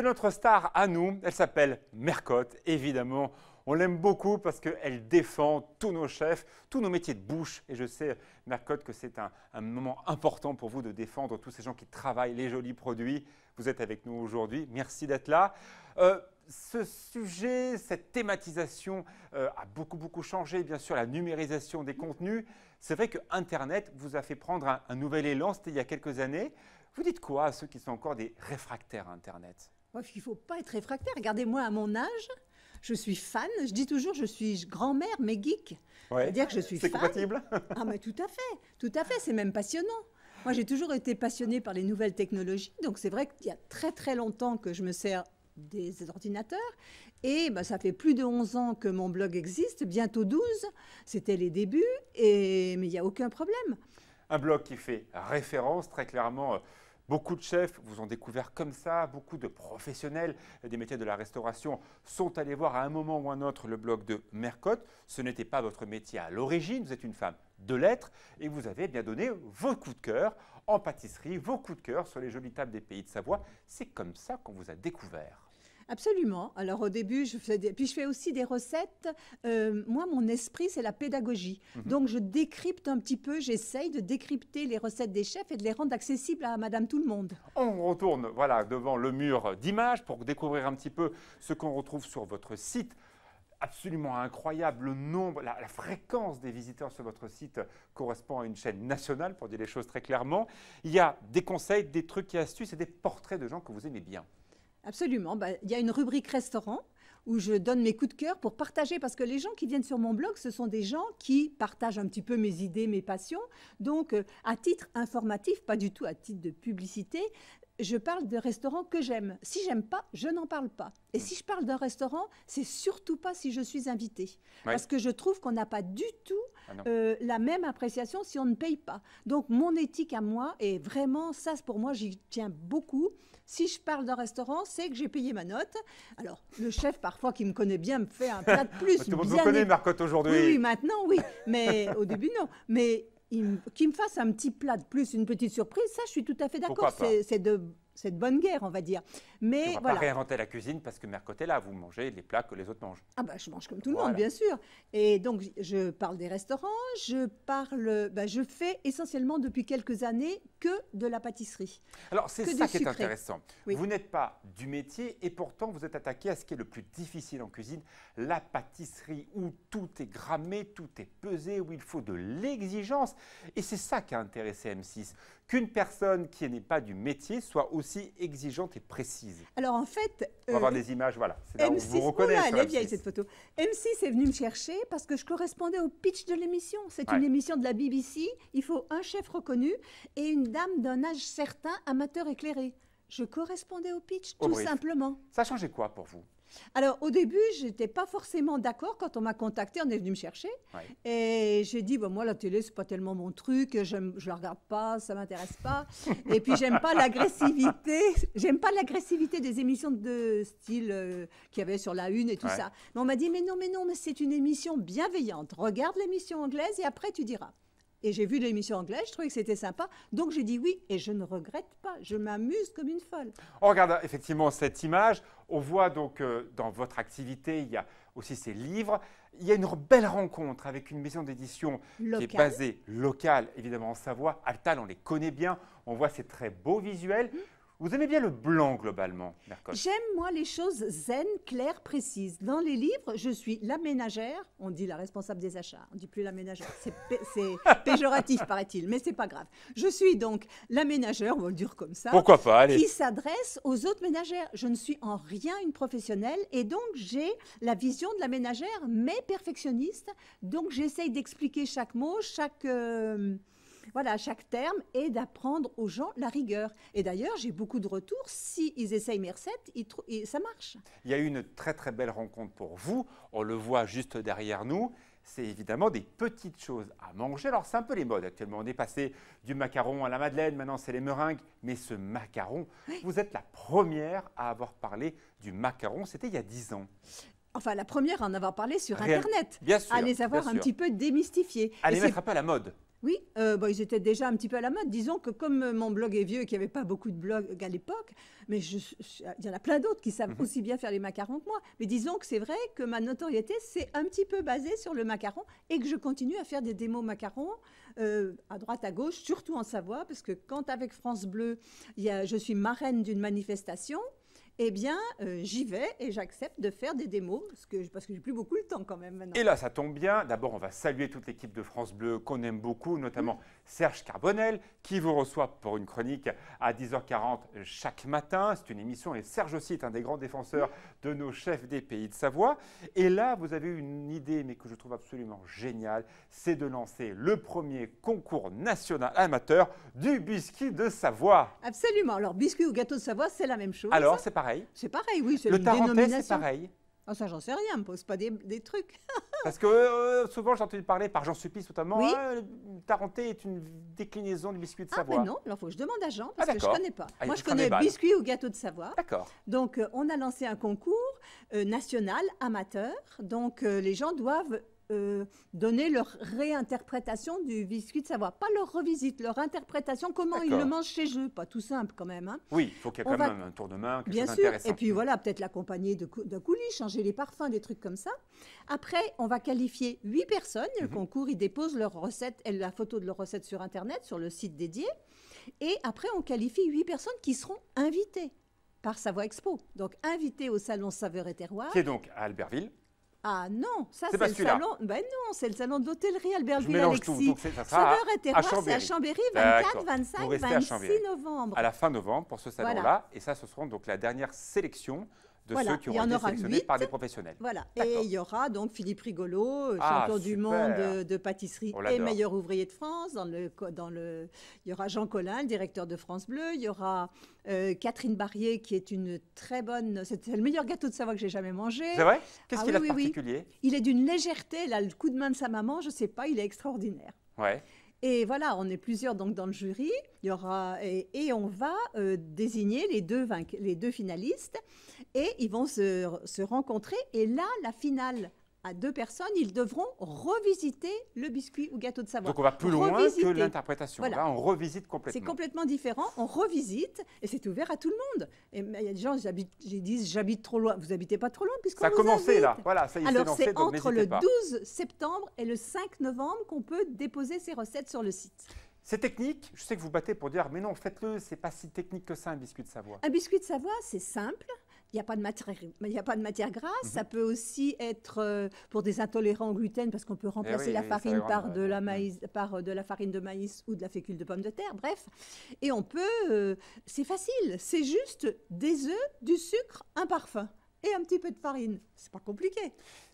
C'est notre star à nous, elle s'appelle Mercotte, évidemment. On l'aime beaucoup parce qu'elle défend tous nos chefs, tous nos métiers de bouche. Et je sais, Mercotte, que c'est un, moment important pour vous de défendre tous ces gens qui travaillent les jolis produits. Vous êtes avec nous aujourd'hui. Merci d'être là. Euh, ce sujet, cette thématisation euh, a beaucoup, beaucoup changé, bien sûr, la numérisation des contenus. C'est vrai que Internet vous a fait prendre un, un nouvel élan, c'était il y a quelques années. Vous dites quoi à ceux qui sont encore des réfractaires à Internet il ne faut pas être réfractaire. Regardez-moi à mon âge, je suis fan. Je dis toujours, je suis grand-mère, mais geek. cest dire que je suis fan. C'est compatible ah, mais tout à fait. Tout à fait. C'est même passionnant. Moi, j'ai toujours été passionnée par les nouvelles technologies. Donc, c'est vrai qu'il y a très, très longtemps que je me sers des ordinateurs. Et bah, ça fait plus de 11 ans que mon blog existe, bientôt 12. C'était les débuts. Et... Mais il n'y a aucun problème. Un blog qui fait référence très clairement euh, Beaucoup de chefs vous ont découvert comme ça, beaucoup de professionnels des métiers de la restauration sont allés voir à un moment ou un autre le blog de Mercotte. Ce n'était pas votre métier à l'origine, vous êtes une femme de lettres et vous avez bien donné vos coups de cœur en pâtisserie, vos coups de cœur sur les jolies tables des pays de Savoie. C'est comme ça qu'on vous a découvert. Absolument. Alors au début, je fais puis je fais aussi des recettes. Euh, moi, mon esprit, c'est la pédagogie. Mhm. Donc je décrypte un petit peu, j'essaye de décrypter les recettes des chefs et de les rendre accessibles à Madame tout le monde. On retourne, voilà, devant le mur d'images pour découvrir un petit peu ce qu'on retrouve sur votre site absolument incroyable. Le nombre, la, la, fréquence des visiteurs sur votre site correspond à une chaîne nationale, pour dire les choses très clairement. Il y a des conseils, des trucs et astuces et des portraits de gens que vous aimez bien. Absolument. Bah, il y a une rubrique restaurant où je donne mes coups de cœur pour partager, parce que les gens qui viennent sur mon blog, ce sont des gens qui partagent un petit peu mes idées, mes passions, donc euh, à titre informatif, pas du tout à titre de publicité, je parle de restaurants que j'aime. Si j'aime pas, je n'en parle pas. Et mm. si je parle d'un restaurant, c'est surtout pas si je suis invitée. Parce que je trouve qu'on n'a pas du tout ah euh, la même appréciation si on ne paye pas. Donc mon éthique à moi, et vraiment ça pour moi j'y tiens beaucoup, si je parle d'un restaurant, c'est que j'ai payé ma note. Alors le chef parfois qui me connaît bien me fait un plat de plus. Tout vous connaît Marcotte aujourd'hui. Oui, maintenant oui, mais au début non. Mais qui me, qu'il me fasse un petit plat de plus, une petite surprise, ça, je suis tout à fait d'accord. c'est de cette bonne guerre, on va dire. Mais on va pas réinventer la cuisine parce que là, vous mangez les plats que les autres mangent. Ah bah je mange comme tout le monde, bien sûr. Et donc je parle des restaurants, je parle, bah, je fais essentiellement depuis quelques années que de la pâtisserie. Alors c'est ça qui est intéressant. Vous n'êtes pas du métier et pourtant vous êtes attaqué à ce qui est le plus difficile en cuisine, la pâtisserie où tout est grammé, tout est pesé, où il faut de l'exigence. Et c'est ça qui a intéressé M6, qu'une personne qui n'est pas du métier soit aussi exigeante et précise. Alors en fait, on va avoir euh, des images, voilà. M6, vous, reconnaissez. est cette photo. M6 est venu me chercher parce que je correspondais au pitch de l'émission. C'est une émission de la BBC. Il faut un chef reconnu et une dame d'un âge certain, amateur éclairé. Je correspondais au pitch, tout simplement. Ça changeait quoi pour vous alors, au début, je n'étais pas forcément d'accord. Quand on m'a contacté, on est venu me chercher. Et j'ai dit, moi, la télé, n'est pas tellement mon truc. Je ne la regarde pas, ça m'intéresse pas. et puis, j'aime pas l'agressivité. J'aime pas l'agressivité des émissions de style euh, qu'il y avait sur la une et tout ça. Mais on m'a dit, mais non, mais non, mais c'est une émission bienveillante. Regarde l'émission anglaise et après, tu diras. Et j'ai vu l'émission anglaise, je trouvais que c'était sympa. Donc j'ai dit oui et je ne regrette pas. Je m'amuse comme une folle. On regarde effectivement cette image. On voit donc euh, dans votre activité, il y a aussi ces livres. Il y a une belle rencontre avec une maison d'édition qui est basée locale, évidemment en Savoie. Altal, on les connaît bien. On voit ces très beaux visuels. Mmh. Vous aimez bien le blanc globalement, Mercotte J'aime moi les choses zen, claires, précises. Dans les livres, je suis la ménagère, on dit la responsable des achats, on dit plus la ménagère, c'est péjoratif paraît-il, mais c'est pas grave. Je suis donc la ménagère, on va le dire comme ça. Pourquoi pas Qui s'adresse aux autres ménagères. Je ne suis en rien une professionnelle et donc j'ai la vision de la ménagère mais perfectionniste. Donc j'essaye d'expliquer chaque mot, chaque euh, voilà, chaque terme et d'apprendre aux gens la rigueur. Et d'ailleurs, j'ai beaucoup de retours. S'ils essayent mes recettes, ça marche. Il y a eu une très très belle rencontre pour vous. On le voit juste derrière nous c'est évidemment des petites choses à manger. Alors c'est un peu les modes actuellement. On est passé du macaron à la madeleine, maintenant c'est les meringues. Mais ce macaron, vous êtes la première à avoir parlé du macaron. C'était il y a 10 ans. Enfin, la première à en avoir parlé sur Internet. Bien À les avoir un petit peu démystifiés. À ah, les mettre un peu à la mode. Oui, euh, ils étaient déjà un petit peu à la mode. Disons que comme euh, mon blog est vieux et qu'il n'y avait pas beaucoup de blogs à l'époque, mais il y en a plein d'autres qui savent mhm. aussi bien faire les macarons que moi. Mais disons que c'est vrai que ma notoriété c'est un petit peu basée sur le macaron et que je continue à faire des démos macarons euh, à droite, à gauche, surtout en Savoie, parce que quand avec France Bleu, je suis marraine d'une manifestation, eh bien, euh, j'y vais et j'accepte de faire des démos, parce que, parce que j'ai plus beaucoup le temps quand même maintenant. Et là, ça tombe bien. D'abord, on va saluer toute l'équipe de France Bleu qu'on aime beaucoup, notamment mmh. Serge Carbonel, qui vous reçoit pour une chronique à 10h40 chaque matin. C'est une émission, et Serge aussi est un des grands défenseurs de nos chefs des pays de Savoie. Et là, vous avez une idée, mais que je trouve absolument géniale, c'est de lancer le premier concours national amateur du biscuit de Savoie. Absolument. Alors, biscuit ou gâteau de Savoie, c'est la même chose. Alors, hein. c'est pareil. C'est pareil, oui. Le tarentais, c'est pareil. Ah, ça, j'en sais rien, me pose pas des trucs. Parce que euh, souvent, j'ai entendu parler par Jean Supis, notamment, Oui. Hein, est une déclinaison du biscuit de Ah, mais non, il faut je demande à Jean, parce ah, que je ne connais pas. Ah, Moi, je connais biscuit ou gâteau de Savoie. D'accord. Donc, euh, on a lancé un concours euh, national amateur. Donc, les gens doivent euh, donner leur réinterprétation du biscuit de Savoie. Pas leur revisite, leur interprétation, comment ils le mangent chez eux. Pas tout simple quand même. Hein. Oui, il faut qu'il y ait quand même un tour de main, Bien sûr. Et puis voilà, peut-être l'accompagner de, coulis, changer les parfums, des trucs comme ça. Après, on va qualifier huit personnes. Le mhm. concours, ils déposent leur recette et la photo de leur recette sur Internet, sur le site dédié. Et après, on qualifie huit personnes qui seront invitées par Savoie Expo. Donc invitées au salon Saveur et Terroir. Qui est donc à Albertville ah non, ça c'est le salon. Ben non, c'est le salon de l'hôtellerie Albert Ville Alexis. Sauveur et terroir, c'est à Chambéry, 24, 25, 26 novembre. À la fin novembre pour ce salon-là, et ça, ce seront donc la dernière sélection de voilà. ceux qui ont été par des professionnels. Voilà. Et il y aura donc Philippe Rigolo, euh, ah, champion du monde de, pâtisserie et meilleur ouvrier de France. Dans le, dans le, il y aura Jean Collin, le directeur de France Bleu. Il y aura euh, Catherine Barrier, qui est une très bonne. C'est le meilleur gâteau de Savoie que j'ai jamais mangé. C'est vrai Qu'est-ce ah qu'il particulier Il est d'une légèreté. Là, le coup de main de sa maman, je ne sais pas, il est extraordinaire. Ouais. Et voilà, on est plusieurs donc dans le jury. Il y aura et, on va euh, désigner les deux finalistes et ils vont se rencontrer. Et là, la finale à deux personnes, ils devront revisiter le biscuit ou gâteau de Savoie. Donc on va plus loin que l'interprétation. on revisite complètement. C'est complètement différent. On revisite et c'est ouvert à tout le monde. Et il y a des gens qui disent j'habite trop loin. Vous n'habitez pas trop loin puisque ça a commencé là. Voilà, ça y Alors c'est entre le 12 septembre et le 5 novembre qu'on peut déposer ces recettes sur le site. C'est technique. Je sais que vous battez pour dire mais non, faites-le. C'est pas si technique que ça un biscuit de Savoie. Un biscuit de Savoie, c'est simple il n'y a, pas de matière, a pas de matière grasse. Mhm. Ça peut aussi être euh, pour des intolérants au gluten, parce qu'on peut eh remplacer la farine par, mm. euh, de la farine de maïs ou de la fécule de pomme de terre, bref. Et on peut... Euh, c'est facile, c'est juste des œufs, du sucre, un parfum et un petit peu de farine. C'est pas compliqué.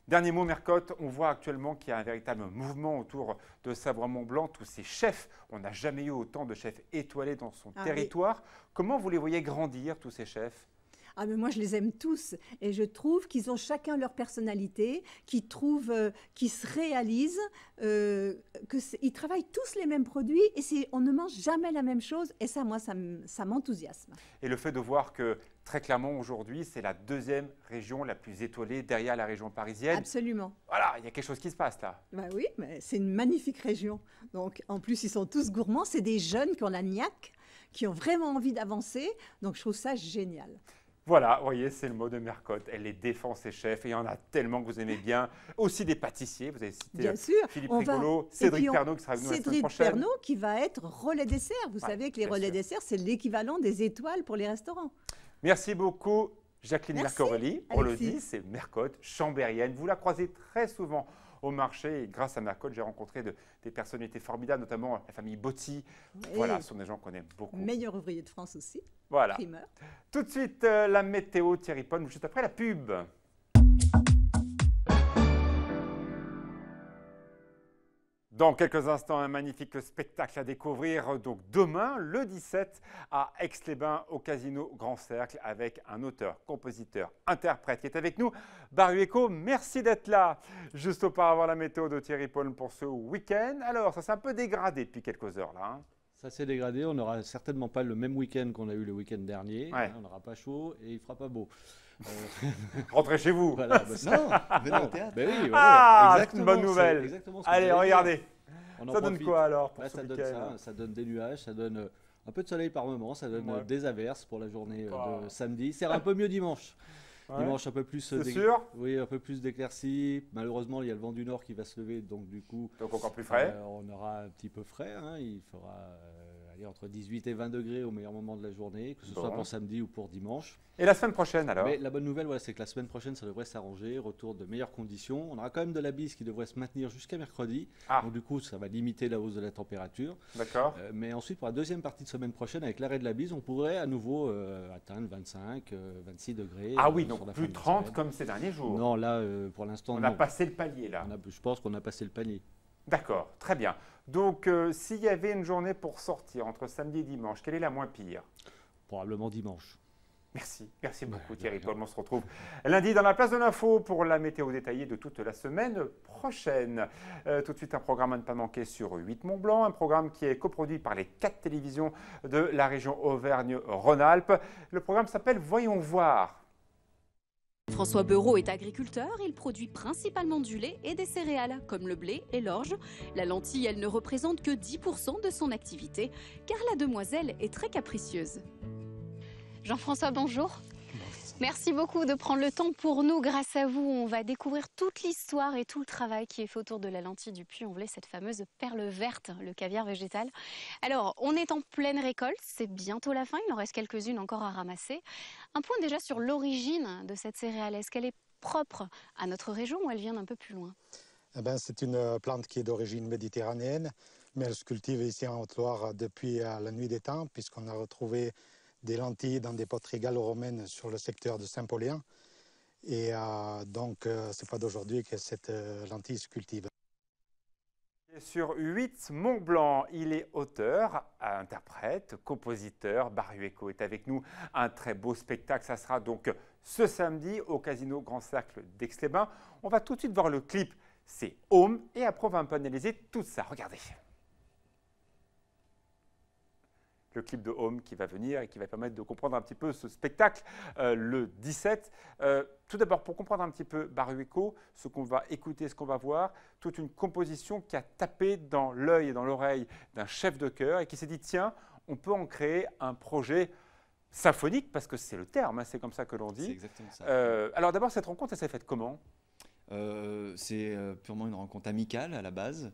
Dernier mot, Mercotte, on voit actuellement qu'il y a un véritable mouvement autour de Savoie Mont Blanc, tous ces chefs. On n'a jamais eu autant de chefs étoilés dans son ah territoire. Comment vous les voyez grandir, tous ces chefs ah, mais moi, je les aime tous. Et je trouve qu'ils ont chacun leur personnalité, qu'ils trouvent, euh, qu'ils se réalisent, euh, qu'ils travaillent tous les mêmes produits et on ne mange jamais la même chose. Et ça, moi, ça m'enthousiasme. Et le fait de voir que très clairement aujourd'hui, c'est la deuxième région la plus étoilée derrière la région parisienne. Absolument. Voilà, il y a quelque chose qui se passe là. Bah oui, mais c'est une magnifique région. Donc en plus, ils sont tous gourmands. C'est des jeunes qui ont la niaque, qui ont vraiment envie d'avancer. Donc je trouve ça génial. Voilà, vous voyez, c'est le mot de Mercotte. Elle les défend, ses chefs, et il y en a tellement que vous aimez bien. Aussi des pâtissiers, vous avez cité euh, Philippe Rigolo, Cédric qui sera venu la Cédric Pernaud qui va être relais dessert. Vous savez que les relais des dessert, c'est l'équivalent des étoiles pour les restaurants. Merci beaucoup, Jacqueline Mercorelli. On le dit, c'est Mercotte, chambérienne. Vous la croisez très souvent au marché. grâce à ma coach, j'ai rencontré de, des personnalités formidables, notamment la famille Botti. Voilà, ce sont des gens qu'on aime beaucoup. Meilleur ouvrier de France aussi. Voilà. Tout de suite, euh, la météo, Thierry Pon, juste après la pub. Dans quelques instants, un magnifique spectacle à découvrir. Donc demain, le 17, à Aix-les-Bains, au Casino Grand Cercle, avec un auteur, compositeur, interprète qui est avec nous. Baru merci d'être là. Juste auparavant, la météo de Thierry Paul pour ce week-end. Alors, ça s'est un peu dégradé depuis quelques heures là. Hein. Ça s'est dégradé. On n'aura certainement pas le même week-end qu'on a eu le week-end dernier. On n'aura pas chaud et il ne fera pas beau. Euh, rentrez chez vous. Bah, non, venez au théâtre. Ben ah, une bonne nouvelle. Allez, regardez. ça donne quoi alors ça, donne ça, ça, donne des nuages, ça donne euh, un peu de soleil par moment, ça donne euh, des averses pour la journée de samedi. C'est un peu mieux dimanche. Dimanche, un peu plus sûr oui, un peu plus d'éclaircies. Malheureusement, il y a le vent du nord qui va se lever, donc du coup, donc encore plus frais. on aura un petit peu frais. Hein. Il fera entre 18 et 20 degrés au meilleur moment de la journée, que ce soit pour samedi ou pour dimanche. Et la semaine prochaine alors la bonne nouvelle, voilà, c'est que la semaine prochaine, ça devrait s'arranger, retour de meilleures conditions. On aura quand même de la bise qui devrait se maintenir jusqu'à mercredi. Ah. Donc du coup, ça va limiter la hausse de la température. D'accord. Euh, mais ensuite, pour la deuxième partie de semaine prochaine, avec l'arrêt de la bise, on pourrait à nouveau euh, atteindre 25, 26 euh, degrés. Ah oui, donc plus 30 comme ces derniers jours. Non, là, pour l'instant, on a passé le palier là. A, je pense qu'on a passé le palier. D'accord, très bien. Donc, euh, s'il y avait une journée pour sortir entre samedi et dimanche, quelle est la moins pire Probablement dimanche. Merci, merci bah, beaucoup Thierry On se retrouve lundi dans la place de l'info pour la météo détaillée de toute la semaine prochaine. Euh, tout de suite, un programme à ne pas manquer sur 8 Mont Blanc, un programme qui est coproduit par les quatre télévisions de la région Auvergne-Rhône-Alpes. Le programme s'appelle Voyons voir. François Bureau est agriculteur, il produit principalement du lait et des céréales, comme le blé et l'orge. La lentille, elle ne représente que 10% de son activité, car la demoiselle est très capricieuse. Jean-François, bonjour. Merci beaucoup de prendre le temps pour nous. Grâce à vous, on va découvrir toute l'histoire et tout le travail qui est fait autour de la lentille du puits. On voulait cette fameuse perle verte, le caviar végétal. Alors, on est en pleine récolte, c'est bientôt la fin, il en reste quelques-unes encore à ramasser. Un point déjà sur l'origine de cette céréale. Est-ce qu'elle est propre à notre région ou elle vient d'un peu plus loin eh ben, C'est une euh, plante qui est d'origine méditerranéenne, mais elle se cultive ici en Haute-Loire depuis euh, la nuit des temps, puisqu'on a retrouvé des lentilles dans des poteries gallo-romaines sur le secteur de Saint-Paulien. Et euh, donc, euh, ce n'est pas d'aujourd'hui que cette euh, lentille se cultive. sur 8, Mont Blanc, il est auteur, interprète, compositeur. Barueco est avec nous. Un très beau spectacle, ça sera donc ce samedi au Casino Grand Cercle daix les On va tout de suite voir le clip. C'est Home et après on va un peu analyser tout ça. Regardez. le clip de Home qui va venir et qui va permettre de comprendre un petit peu ce spectacle euh, le 17. Euh, tout d'abord, pour comprendre un petit peu Barueco, ce qu'on va écouter, ce qu'on va voir, toute une composition qui a tapé dans l'œil et dans l'oreille d'un chef de chœur et qui s'est dit tiens, on peut en créer un projet symphonique parce que c'est le terme, hein, c'est comme ça que l'on dit. Euh, alors d'abord, cette rencontre, elle s'est faite comment C'est purement une rencontre amicale à la base.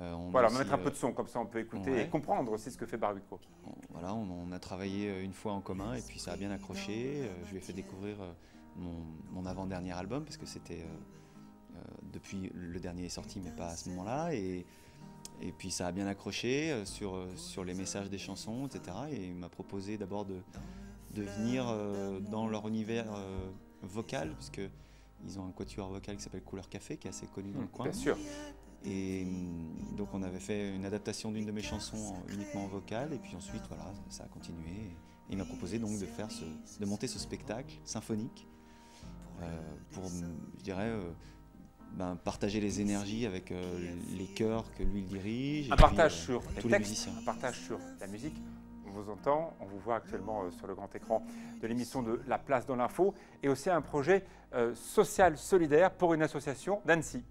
Euh, voilà, on va mettre un peu de son, comme ça on peut écouter et comprendre aussi ce que fait Barwico. Voilà, on, a travaillé euh, une fois en commun et puis ça a bien accroché. Euh, je lui ai fait découvrir mon, avant-dernier album parce que c'était depuis le dernier est sorti, mais pas à ce moment-là. Et, et puis ça a bien accroché sur, sur les messages des chansons, etc. Et il m'a proposé d'abord de, de, venir dans leur univers vocal, parce ils ont un quatuor vocal qui s'appelle Couleur Café, qui est assez connu dans le mmh, coin. Bien sûr. Et mm, donc on avait fait une adaptation d'une de mes chansons uniquement en et puis ensuite voilà, ça a continué. il m'a proposé donc de, faire de monter ce spectacle symphonique euh, pour, mm, je dirais, euh, ben, partager les énergies avec euh, les chœurs que lui il dirige. Un partage sur tous les musiciens. un partage sur la musique. On vous entend, on vous voit actuellement sur le grand écran de l'émission de La Place dans l'Info, et aussi un projet social solidaire pour une association d'Annecy.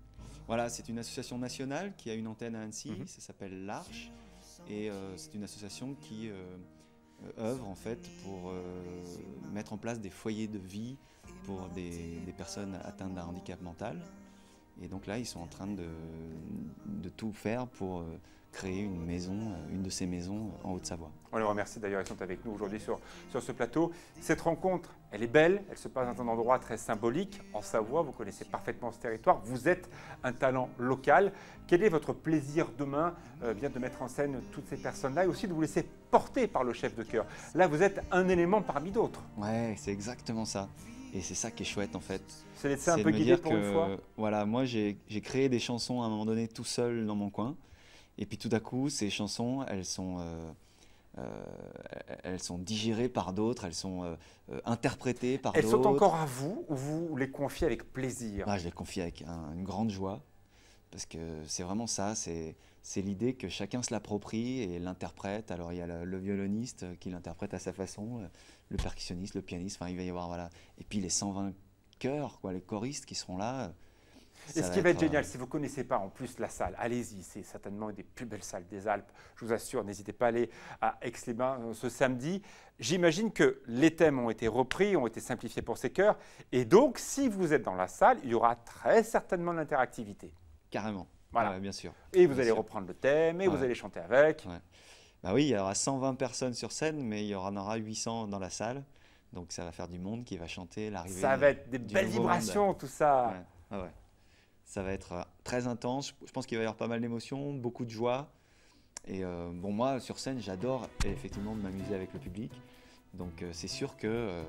Voilà, c'est une association nationale qui a une antenne à Annecy, mhm. ça s'appelle l'Arche, et euh, c'est une association qui euh, euh, œuvre en fait pour mettre en place des foyers de vie pour des, personnes atteintes d'un handicap mental. Et donc là, ils sont en train de, tout faire pour créer une maison, une de ces maisons en Haute-Savoie. On les remercie d'ailleurs, ils sont avec nous aujourd'hui sur, sur ce plateau. Cette rencontre elle est belle, elle se passe dans un endroit très symbolique, en Savoie, vous connaissez parfaitement ce territoire, vous êtes un talent local. Quel est votre plaisir demain euh, de mettre en scène toutes ces personnes-là et aussi de vous laisser porter par le chef de chœur Là, vous êtes un élément parmi d'autres. Ouais, c'est exactement ça. Et c'est ça qui est chouette en fait. C'est un peu Voilà, moi j'ai créé des chansons à un moment donné tout seul dans mon coin. Et puis tout à coup, ces chansons, elles sont. Euh, euh, elles sont digérées par d'autres, elles sont euh, euh, interprétées par d'autres. Elles sont encore à vous ou vous les confiez avec plaisir Je les confie avec une grande joie, parce que c'est vraiment ça, c'est l'idée que chacun se l'approprie et l'interprète. Alors il y a le, violoniste qui l'interprète à sa façon, le percussionniste, le pianiste, enfin il va y avoir voilà. Et puis les 120 chœurs, quoi, les choristes qui seront là, et ce qui va être, euh, génial, si vous ne connaissez pas en plus la salle, allez-y, c'est certainement une des plus belles salles des Alpes, je vous assure, n'hésitez pas à aller à Aix-les-Bains euh, ce samedi. J'imagine que les thèmes ont été repris, ont été simplifiés pour ces cœurs, et donc si vous êtes dans la salle, il y aura très certainement de l'interactivité. Carrément, voilà. bien sûr. Et vous allez reprendre le thème, et vous allez chanter avec. Bah oui, il y aura 120 personnes sur scène, mais il y en aura 800 dans la salle, donc ça va faire du monde qui va chanter l'arrivée. Ça va être des belles vibrations, tout ça. ouais. Ah ça va être euh, très intense. Je pense qu'il va y avoir pas mal d'émotions, beaucoup de joie. Et euh, bon, moi, sur scène, j'adore effectivement m'amuser avec le public. Donc, euh, c'est sûr que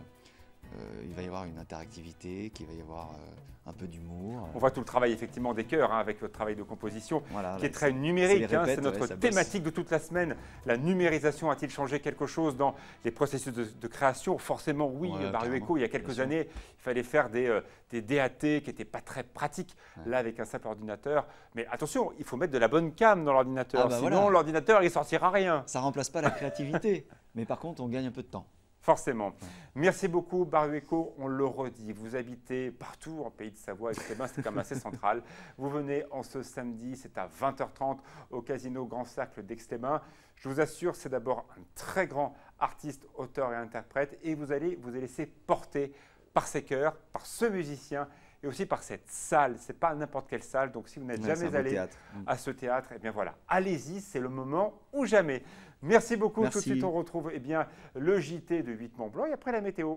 euh, il va y avoir une interactivité, qu'il va y avoir euh, un peu d'humour. On voit tout le travail effectivement des chœurs hein, avec le travail de composition qui est très numérique. Hein, c'est notre thématique de toute la semaine. La numérisation a-t-il changé quelque chose dans les processus de, création Forcément oui. Ouais, il y a quelques années, il fallait faire des, euh, DAT qui n'étaient pas très pratiques là avec un simple ordinateur. Mais attention, il faut mettre de la bonne cam dans l'ordinateur. Ah bah sinon l'ordinateur il il sortira rien. Ça ne remplace pas la créativité, mais par contre on gagne un peu de temps. Forcément. Merci beaucoup, Barueco. On le redit, vous habitez partout en Pays de Savoie, et c'est quand même assez central. Vous venez en ce samedi, c'est à 20h30 au Casino Grand Cercle d'Extémin. Je vous assure, c'est d'abord un très grand artiste, auteur et interprète, et vous allez vous laisser porter par ses cœurs, par ce musicien et aussi par cette salle. C'est pas n'importe quelle salle. Donc, si vous n'êtes jamais allé mm. à ce théâtre, eh bien voilà, allez-y, c'est le moment ou jamais. Merci beaucoup. Tout de suite, on retrouve eh bien, le JT de 8 Mont Blanc et après la météo.